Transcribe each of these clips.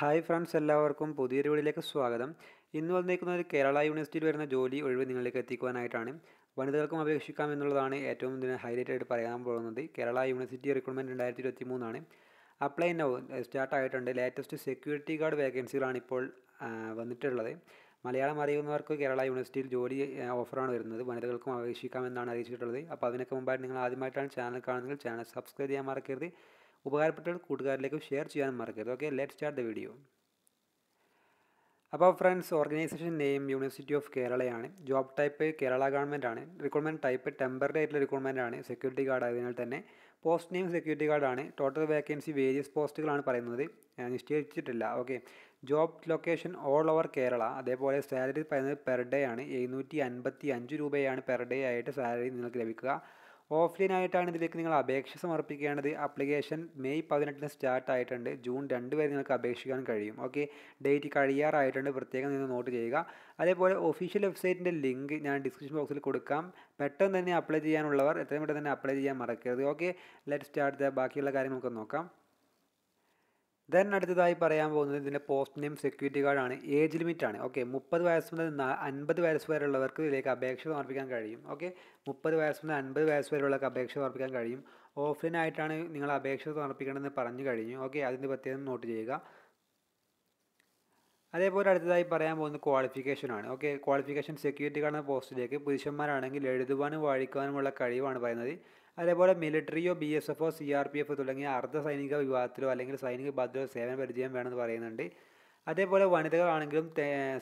hi friends എല്ലാവർക്കും പുതിയൊരു വീഡിയോയിലേക്ക് സ്വാഗതം ഇന്ന് വന്നിരിക്കുന്നത് കേരള യൂണിവേഴ്സിറ്റിയിൽ വരുന്ന ജോലി ഒഴിവ് നിങ്ങളിലേക്ക് എത്തിക്കുവാനായിട്ടാണ് വനിതകൾക്കും അപേക്ഷിക്കാം എന്നുള്ളതാണ് ഏറ്റവും ഇതിന് ഹൈലൈറ്റ് ആയിട്ട് പറയാൻ പോകുന്നത് കേരള യൂണിവേഴ്സിറ്റി റിക്രൂട്ട്മെൻറ്റ് രണ്ടായിരത്തി ഇരുപത്തി മൂന്നാണ് അപ്ലൈ നൗ സ്റ്റാർട്ട് ആയിട്ടുണ്ട് ലേറ്റസ്റ്റ് സെക്യൂരിറ്റി ഗാർഡ് വേക്കൻസികളാണ് ഇപ്പോൾ വന്നിട്ടുള്ളത് മലയാളം അറിയുന്നവർക്ക് കേരള യൂണിവേഴ്സിറ്റിയിൽ ജോലി ഓഫറാണ് വരുന്നത് വനിതകൾക്കും അപേക്ഷിക്കാം എന്നാണ് അറിയിച്ചിട്ടുള്ളത് അപ്പോൾ അതിനൊക്കെ മുമ്പായിട്ട് നിങ്ങൾ ആദ്യമായിട്ടാണ് ചാനൽ കാണുന്നത് ചാനൽ സബ്സ്ക്രൈബ് ചെയ്യാൻ മറക്കരുത് ഉപകാരപ്പെട്ട കൂട്ടുകാരിലേക്കും ഷെയർ ചെയ്യാൻ മറക്കരുത് okay let start the video അപ്പോൾ friends organization name university of കേരളയാണ് ജോബ് ടൈപ്പ് കേരള ഗവൺമെൻറ് ആണ് റിക്രൂട്ട്മെൻറ്റ് ടൈപ്പ് ടെമ്പററി ആയിട്ടുള്ള റിക്രൂട്ട്മെൻറ്റ് ആണ് സെക്യൂരിറ്റി ഗാർഡ് ആയതിനാൽ തന്നെ പോസ്റ്റ് നെയിം സെക്യൂരിറ്റി ആണ് ടോട്ടൽ വേക്കൻസി വേരിയസ് പോസ്റ്റുകളാണ് പറയുന്നത് നിശ്ചയിച്ചിട്ടില്ല okay job location all over Kerala അതേപോലെ സാലറി പറയുന്നത് പെർ ഡേ ആണ് എഴുന്നൂറ്റി അൻപത്തി അഞ്ച് രൂപയാണ് പെർ ഡേ ആയിട്ട് സാലറി നിങ്ങൾക്ക് ലഭിക്കുക ഓഫ്ലൈനായിട്ടാണ് ഇതിലേക്ക് നിങ്ങൾ അപേക്ഷ സമർപ്പിക്കേണ്ടത് അപ്ലിക്കേഷൻ മെയ് പതിനെട്ടിന് സ്റ്റാർട്ട് ആയിട്ടുണ്ട് ജൂൺ രണ്ട് വരെ നിങ്ങൾക്ക് അപേക്ഷിക്കാൻ കഴിയും ഓക്കെ ഡേറ്റ് കഴിയാറായിട്ടുണ്ട് പ്രത്യേകം നിങ്ങൾ നോട്ട് ചെയ്യുക അതേപോലെ ഒഫീഷ്യൽ വെബ്സൈറ്റിൻ്റെ ലിങ്ക് ഞാൻ ഡിസ്ക്രിപ്ഷൻ ബോക്സിൽ കൊടുക്കാം പെട്ടെന്ന് തന്നെ അപ്ലൈ ചെയ്യാനുള്ളവർ എത്രയും പെട്ടെന്ന് തന്നെ അപ്ലൈ ചെയ്യാൻ മറക്കരുത് ഓക്കെ ലെറ്റ് സ്റ്റാർട്ട് ബാക്കിയുള്ള കാര്യങ്ങളൊക്കെ നോക്കാം ദെൻ അടുത്തതായി പറയാൻ പോകുന്നത് ഇതിൻ്റെ പോസ്റ്റ് നെയിം സെക്യൂരിറ്റി കാർഡാണ് ഏജ് ലിമിറ്റ് ആണ് ഓക്കെ മുപ്പത് വയസ്സ് മുതൽ അൻപത് വയസ്സ് വരെയുള്ളവർക്ക് ഇതിലേക്ക് അപേക്ഷ സമർപ്പിക്കാൻ കഴിയും ഓക്കെ മുപ്പത് വയസ്സ് മുതൽ അൻപത് വയസ്സ് വരെയുള്ളവർക്ക് അപേക്ഷ സമർപ്പിക്കാൻ കഴിയും ഓഫ്ലൈൻ ആയിട്ടാണ് നിങ്ങൾ അപേക്ഷ സമർപ്പിക്കണമെന്ന് പറഞ്ഞു കഴിഞ്ഞു ഓക്കെ അതിൻ്റെ പ്രത്യേകം നോട്ട് ചെയ്യുക അതേപോലെ അടുത്തതായി പറയാൻ പോകുന്നത് ക്വാളിഫിക്കേഷൻ ആണ് ഓക്കെ ക്വാളിഫിക്കേഷൻ സെക്യൂരിറ്റി കാർഡ് പോസ്റ്റിലേക്ക് പുരുഷന്മാരാണെങ്കിൽ എഴുതുവാനും വായിക്കുവാനുമുള്ള കഴിവാണ് പറയുന്നത് അതേപോലെ മിലിറ്ററിയോ ബി എസ് എഫോ സി ആർ പി എഫ് തുടങ്ങിയ അർദ്ധ സൈനിക വിഭാഗത്തിലോ അല്ലെങ്കിൽ സൈനിക വിഭാഗത്തിലോ സേവന പരിചയം വേണമെന്ന് പറയുന്നുണ്ട് അതേപോലെ വനിതകളാണെങ്കിലും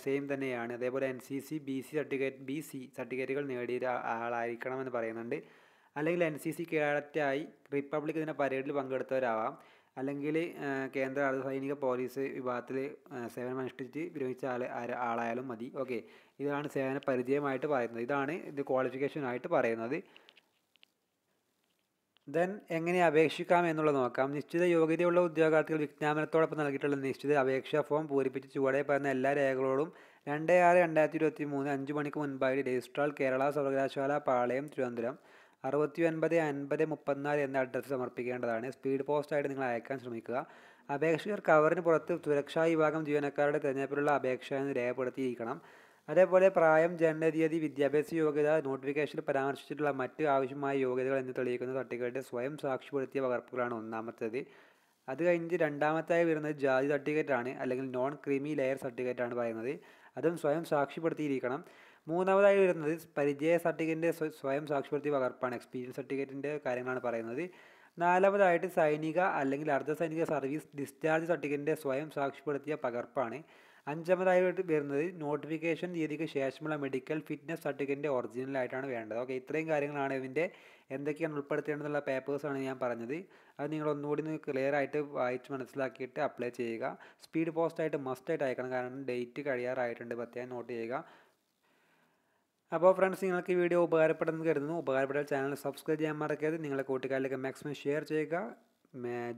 സെയിം തന്നെയാണ് അതേപോലെ N C C B C certificate B C സർട്ടിഫിക്കറ്റുകൾ നേടിയ ആളായിരിക്കണമെന്ന് പറയുന്നുണ്ട് അല്ലെങ്കിൽ എൻ സി സി കേഡറ്റായി റിപ്പബ്ലിക് ദിന പരേഡിൽ പങ്കെടുത്തവരാവാം അല്ലെങ്കിൽ കേന്ദ്ര അർദ്ധ സൈനിക പോലീസ് വിഭാഗത്തിൽ സേവനമനുഷ്ഠിച്ച് വിരമിച്ച ആൾ ആളായാലും മതി ഓക്കെ ഇതാണ് സേവന പരിചയമായിട്ട് പറയുന്നത് ഇതാണ് ഇത് ക്വാളിഫിക്കേഷനായിട്ട് പറയുന്നത് ദെൻ എങ്ങനെ അപേക്ഷിക്കാം എന്നുള്ളത് നോക്കാം നിശ്ചിത യോഗ്യതയുള്ള ഉദ്യോഗാർത്ഥികൾ വിജ്ഞാപനത്തോടൊപ്പം നൽകിയിട്ടുള്ള നിശ്ചിത അപേക്ഷാ ഫോം പൂരിപ്പിച്ച് ചുവടെ പറയുന്ന എല്ലാ രേഖകളോടും രണ്ട് ആറ് രണ്ടായിരത്തി ഇരുപത്തി മൂന്ന് അഞ്ച് മണിക്ക് മുൻപായി രജിസ്ട്രാൾ കേരള സർവകലാശാല പാളയം തിരുവനന്തപുരം അറുപത്തി ഒൻപത് അൻപത് മുപ്പത്തിനാല് എന്ന അഡ്രസ്സ് സമർപ്പിക്കേണ്ടതാണ് സ്പീഡ് പോസ്റ്റായിട്ട് നിങ്ങൾ അയക്കാൻ ശ്രമിക്കുക അപേക്ഷകർ കവറിന് പുറത്ത് സുരക്ഷാ വിഭാഗം ജീവനക്കാരുടെ തിരഞ്ഞെടുപ്പിലുള്ള അപേക്ഷ എന്ന് രേഖപ്പെടുത്തിയിരിക്കണം അതേപോലെ പ്രായം ജനനതീയതി വിദ്യാഭ്യാസ യോഗ്യത നോട്ടിഫിക്കേഷനിൽ പരാമർശിച്ചിട്ടുള്ള മറ്റ് ആവശ്യമായ യോഗ്യതകൾ എന്ന് തെളിയിക്കുന്ന തട്ടികളുടെ സ്വയം സാക്ഷ്യപ്പെടുത്തിയ പകർപ്പുകളാണ് ഒന്നാമത്തേത് അത് കഴിഞ്ഞ് രണ്ടാമത്തായി വരുന്നത് ജാതി സർട്ടിഫിക്കറ്റാണ് അല്ലെങ്കിൽ നോൺ ക്രീമി ലെയർ സർട്ടിഫിക്കറ്റാണ് പറയുന്നത് അതും സ്വയം സാക്ഷിപ്പെടുത്തിയിരിക്കണം മൂന്നാമതായി വരുന്നത് പരിചയ സർട്ടിഫിക്കറ്റിൻ്റെ സ്വയം സാക്ഷ്യപ്പെടുത്തിയ പകർപ്പാണ് എക്സ്പീരിയൻസ് സർട്ടിഫിക്കറ്റിൻ്റെ കാര്യങ്ങളാണ് പറയുന്നത് നാലാമതായിട്ട് സൈനിക അല്ലെങ്കിൽ അർദ്ധസൈനിക സർവീസ് ഡിസ്ചാർജ് സർട്ടിഫിക്കറ്റിൻ്റെ സ്വയം സാക്ഷ്യപ്പെടുത്തിയ പകർപ്പാണ് അഞ്ചാമതായി വരുന്നത് നോട്ടിഫിക്കേഷൻ തീയതിക്ക് ശേഷമുള്ള മെഡിക്കൽ ഫിറ്റ്നസ് സർട്ടിഫിക്കറ്റിൻ്റെ ഒറിജിനലായിട്ടാണ് വേണ്ടത് ഓക്കെ ഇത്രയും കാര്യങ്ങളാണ് ഇതിൻ്റെ എന്തൊക്കെയാണ് ഉൾപ്പെടുത്തേണ്ടതുള്ള പേപ്പേഴ്സാണ് ഞാൻ പറഞ്ഞത് അത് നിങ്ങൾ ഒന്നുകൂടി ഒന്ന് ക്ലിയർ ആയിട്ട് വായിച്ച് മനസ്സിലാക്കിയിട്ട് അപ്ലൈ ചെയ്യുക സ്പീഡ് പോസ്റ്റായിട്ട് മസ്റ്റായിട്ട് അയക്കണം കാരണം ഡേറ്റ് കഴിയാറായിട്ടുണ്ട് പ്രത്യേകം നോട്ട് ചെയ്യുക അപ്പോൾ ഫ്രണ്ട്സ് നിങ്ങൾക്ക് ഈ വീഡിയോ ഉപകാരപ്പെടുന്നത് കരുതുന്നു ഉപകാരപ്പെട്ടാൽ ചാനൽ സബ്സ്ക്രൈബ് ചെയ്യാൻ മറക്കരുത് നിങ്ങളെ കൂട്ടുകാരിലേക്ക് മാക്സിമം ഷെയർ ചെയ്യുക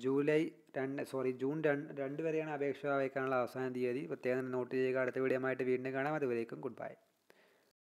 ജൂലൈ രണ്ട് സോറി ജൂൺ രണ്ട് രണ്ട് വരെയാണ് അപേക്ഷ അയക്കാനുള്ള അവസാന തീയതി പ്രത്യേകം നോട്ട് ചെയ്യുക അടുത്ത വീഡിയോ ആയിട്ട് വീണ്ടും കാണാം അതുവരേക്കും ഗുഡ് ബൈ